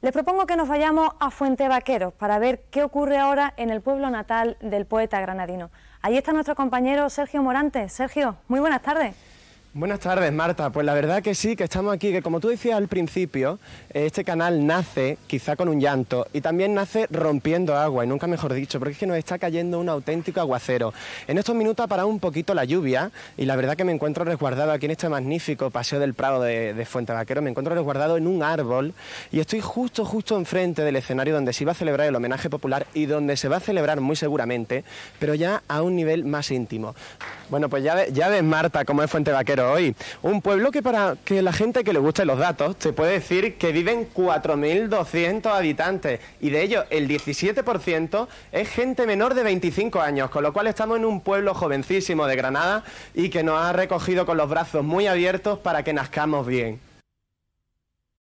Les propongo que nos vayamos a Fuente Vaqueros para ver qué ocurre ahora en el pueblo natal del poeta granadino. Allí está nuestro compañero Sergio Morante. Sergio, muy buenas tardes. Buenas tardes, Marta. Pues la verdad que sí, que estamos aquí, que como tú decías al principio, este canal nace quizá con un llanto y también nace rompiendo agua, y nunca mejor dicho, porque es que nos está cayendo un auténtico aguacero. En estos minutos ha parado un poquito la lluvia y la verdad que me encuentro resguardado aquí en este magnífico Paseo del Prado de, de Fuente Vaquero, me encuentro resguardado en un árbol y estoy justo, justo enfrente del escenario donde se iba a celebrar el homenaje popular y donde se va a celebrar muy seguramente, pero ya a un nivel más íntimo. Bueno, pues ya, ya ves, Marta, cómo es Fuente Vaquero hoy. Un pueblo que para que la gente que le guste los datos, se puede decir que viven 4.200 habitantes y de ellos el 17% es gente menor de 25 años, con lo cual estamos en un pueblo jovencísimo de Granada y que nos ha recogido con los brazos muy abiertos para que nazcamos bien.